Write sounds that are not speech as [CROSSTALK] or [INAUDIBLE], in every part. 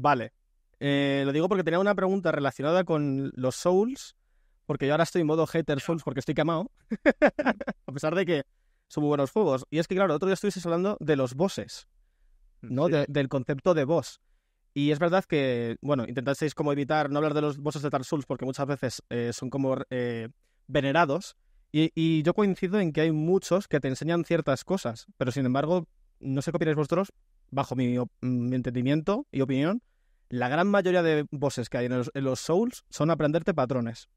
Vale. Eh, lo digo porque tenía una pregunta relacionada con los Souls, porque yo ahora estoy en modo hater Souls porque estoy quemado, [LAUGHS] a pesar de que son muy buenos juegos. Y es que, claro, el otro día estuvisteis hablando de los bosses, mm, ¿no? del concepto de boss. Y es verdad que, bueno, intentasteis como evitar no hablar de los bosses de Dark Souls porque muchas veces eh, son como eh, venerados. Y, y, yo coincido en que hay muchos que te enseñan ciertas cosas, pero sin embargo, no sé qué opináis vosotros, bajo mi, entendimiento y opinión, la gran mayoría de bosses que hay en los, Souls son aprenderte patrones.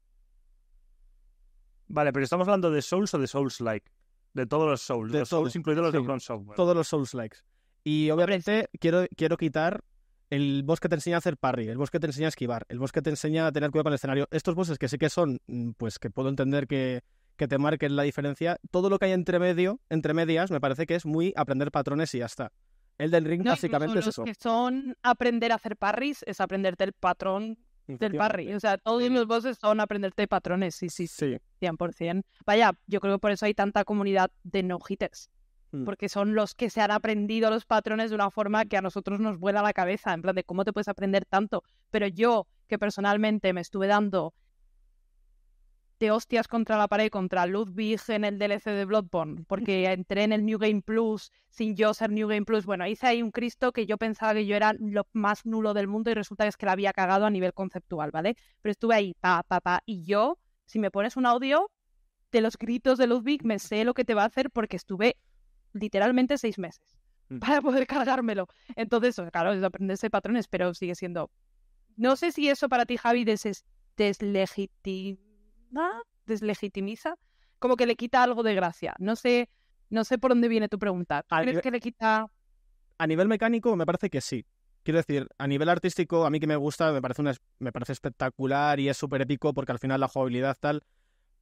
Vale, pero estamos hablando de Souls o de Souls-like. De todos los Souls, de incluidos los de Grand Software. Todos los Souls-likes. Y obviamente quiero, quiero quitar el boss que te enseña a hacer parry, el boss que te enseña a esquivar, el boss que te enseña a tener cuidado con el escenario. Estos bosses que sí que son, mm, pues que puedo entender que, que te marquen la diferencia. Todo lo que hay entre medio, entre medias, me parece que es muy aprender patrones y ya está. El del ring básicamente es eso. que son aprender a hacer parries, es aprenderte el patrón del parry. O sea, todos los bosses son aprenderte patrones, sí, sí, sí, 100%. Vaya, yo creo que por eso hay tanta comunidad de no-hitters. Mm. Porque son los que se han aprendido los patrones de una forma que a nosotros nos vuela la cabeza, en plan de cómo te puedes aprender tanto. Pero yo, que personalmente me estuve dando hostias contra la pared contra Ludwig en el DLC de Bloodborne, [LAUGHS] porque entré en el New Game Plus sin yo ser New Game Plus. Bueno, hice ahí un Cristo que yo pensaba que yo era lo más nulo del mundo y resulta que es que la había cagado a nivel conceptual, ¿vale? Pero estuve ahí, pa, pa, pa, y yo, si me pones un audio de los gritos de Ludwig, me sé lo que te va a hacer porque estuve literalmente seis meses mm. para poder cargármelo. Entonces, claro, es aprenderse patrones, pero sigue siendo... No sé si eso para ti, Javi, es deslegitima deslegitimiza, como que le quita algo de gracia. No sé, no sé por dónde viene tu pregunta. ¿Crees que le quita? A nivel mecánico me parece que sí. Quiero decir, a nivel artístico, a mí que me gusta, me parece, me parece espectacular y es súper épico porque al final la jugabilidad tal,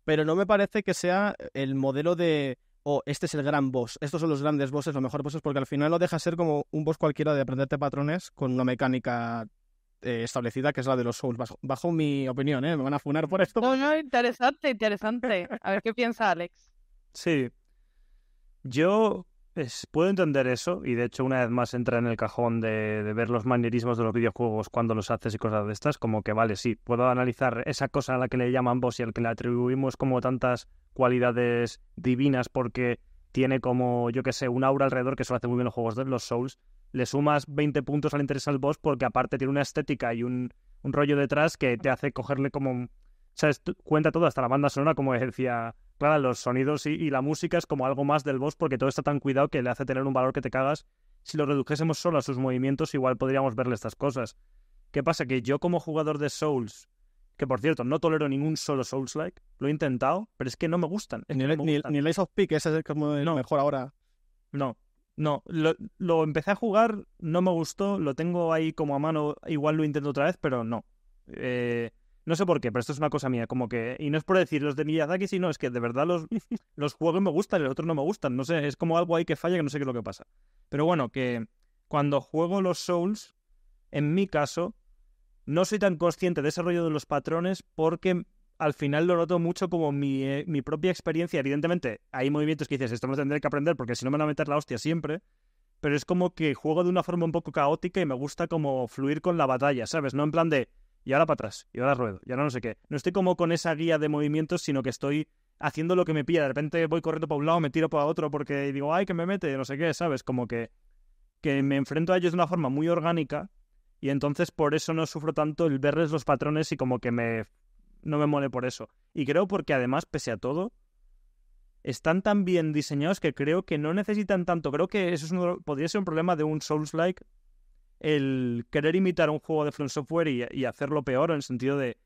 pero no me parece que sea el modelo de, oh, este es el gran boss, estos son los grandes bosses, los mejores bosses, porque al final lo deja ser como un boss cualquiera de aprenderte patrones con una mecánica eh, establecida, que es la de los Souls, bajo, mi opinión, ¿eh? Me van a funar por esto. interesante, interesante. A ver qué piensa Alex. Sí. Yo pues, puedo entender eso, y de hecho, una vez más entra en el cajón de, ver los manierismos de los videojuegos cuando los haces y cosas de estas. Como que vale, sí, puedo analizar esa cosa a la que le llaman vos y al que le atribuimos como tantas cualidades divinas porque tiene como, yo que sé, un aura alrededor, que solo lo hace muy bien los juegos de los Souls, le sumas 20 puntos al interés al boss porque aparte tiene una estética y un, rollo detrás que te hace cogerle como... ¿Sabes? Cuenta todo, hasta la banda sonora, como decía claro, los sonidos y, y, la música es como algo más del boss porque todo está tan cuidado que le hace tener un valor que te cagas. Si lo redujésemos solo a sus movimientos, igual podríamos verle estas cosas. ¿Qué pasa? Que yo como jugador de Souls, que por cierto, no tolero ningún solo Souls-like. Lo he intentado, pero es que no me gustan. Ni, el Ace of Peak, ese es como el no, mejor ahora. No, no. Lo, empecé a jugar, no me gustó, lo tengo ahí como a mano, igual lo intento otra vez, pero no. Eh, no sé por qué, pero esto es una cosa mía, como que... Y no es por decir los de Miyazaki, sino es que de verdad los, [LAUGHS] los juegos me gustan y los otros no me gustan. No sé, es como algo ahí que falla que no sé qué es lo que pasa. Pero bueno, que cuando juego los Souls, en mi caso, no soy tan consciente de ese rollo de los patrones porque al final lo noto mucho como mi, eh, mi propia experiencia. Evidentemente, hay movimientos que dices, esto me tendré que aprender porque si no me van a meter la hostia siempre. Pero es como que juego de una forma un poco caótica y me gusta como fluir con la batalla, ¿sabes? No en plan de, y ahora para atrás, y ahora ruedo, y ahora no sé qué. No estoy como con esa guía de movimientos, sino que estoy haciendo lo que me pilla. De repente voy corriendo para un lado, me tiro para otro porque digo, ay, que me mete, no sé qué, ¿sabes? Como que, que me enfrento a ellos de una forma muy orgánica y entonces por eso no sufro tanto el verles los patrones y como que me no me mole por eso. Y creo porque además, pese a todo, están tan bien diseñados que creo que no necesitan tanto. Creo que eso es podría ser un problema de un Souls-like, el querer imitar un juego de From Software y, hacerlo peor en el sentido de,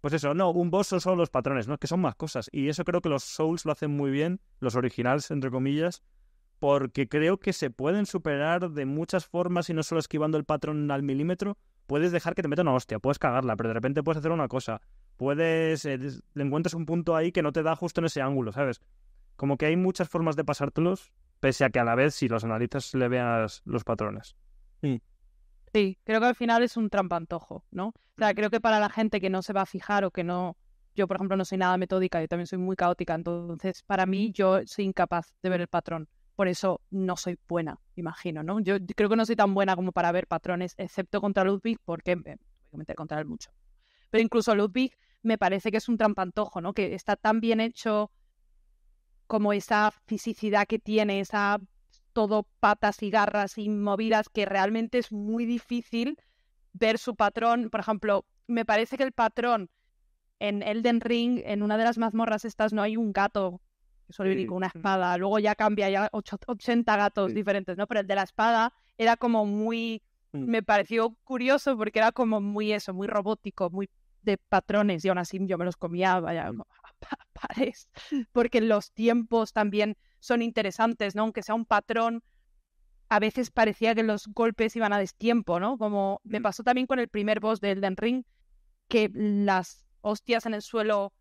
pues eso, no, un boss son solo los patrones, ¿no? Que son más cosas. Y eso creo que los Souls lo hacen muy bien, los originales, entre comillas, porque creo que se pueden superar de muchas formas y no solo esquivando el patrón al milímetro. Puedes dejar que te metan una hostia, puedes cagarla, pero de repente puedes hacer una cosa. Puedes. Eh, le encuentras un punto ahí que no te da justo en ese ángulo, ¿sabes? Como que hay muchas formas de pasártelos, pese a que a la vez, si los analizas, le veas los patrones. Sí, creo que al final es un trampantojo, ¿no? O sea, creo que para la gente que no se va a fijar o que no. Yo, por ejemplo, no soy nada metódica, yo también soy muy caótica, entonces para mí yo soy incapaz de ver el patrón por eso no soy buena, imagino, ¿no? Yo creo que no soy tan buena como para ver patrones, excepto contra Ludwig, porque me voy a contra él mucho. Pero incluso Ludwig me parece que es un trampantojo, ¿no? Que está tan bien hecho como esa fisicidad que tiene, esa todo patas y garras y que realmente es muy difícil ver su patrón. Por ejemplo, me parece que el patrón en Elden Ring, en una de las mazmorras estas, no hay un gato solo suele con una espada, luego ya cambia, ya 80 gatos diferentes, ¿no? Pero el de la espada era como muy, mm. me pareció curioso porque era como muy eso, muy robótico, muy de patrones y aún así yo me los comía, vaya, mm. como, [LAUGHS] porque los tiempos también son interesantes, ¿no? Aunque sea un patrón, a veces parecía que los golpes iban a destiempo, ¿no? Como me mm. pasó también con el primer boss de Elden Ring, que las hostias en el suelo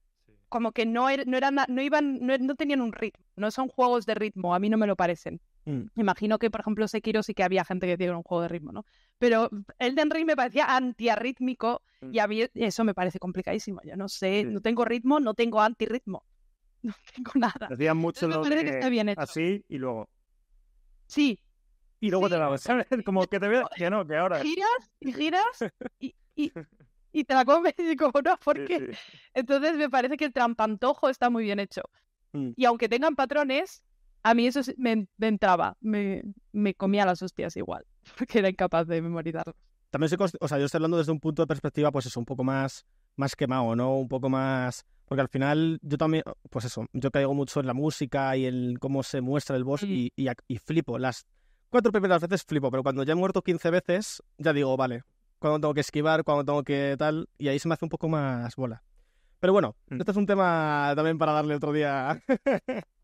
como que no, er, no, eran, no, iban, no, tenían un ritmo, no son juegos de ritmo, a mí no me lo parecen. Mm. Imagino que, por ejemplo, Sekiro sí que había gente que tiene un juego de ritmo, ¿no? Pero Elden Ring me parecía antiarrítmico mm. y eso me parece complicadísimo. Yo no sé, no tengo ritmo, no tengo antirritmo. [LAUGHS] No tengo nada. mucho que, Así y luego. Sí. Y luego te la vas a ver, [LAUGHS] como [LAUGHS] que te veo, que no, que ahora. Giras y giras y, y te la comes y como no, porque... Entonces me parece que el trampantojo está muy bien hecho. Mm. Y aunque tengan patrones, a mí eso me, me entraba, me, me, comía las hostias igual, [LAUGHS] porque era incapaz de memorizarlo. También soy o sea, yo estoy hablando desde un punto de perspectiva, pues es un poco más, más quemado, ¿no? Un poco más... Porque al final yo también, pues eso, yo caigo mucho en la música y en cómo se muestra el boss mm. y, y, y flipo. Las cuatro primeras veces flipo, pero cuando ya he muerto 15 veces, ya digo, vale, cuando tengo que esquivar, cuando tengo que tal, y ahí se me hace un poco más bola. Pero bueno, mm. este es un tema también para darle otro día [LAUGHS]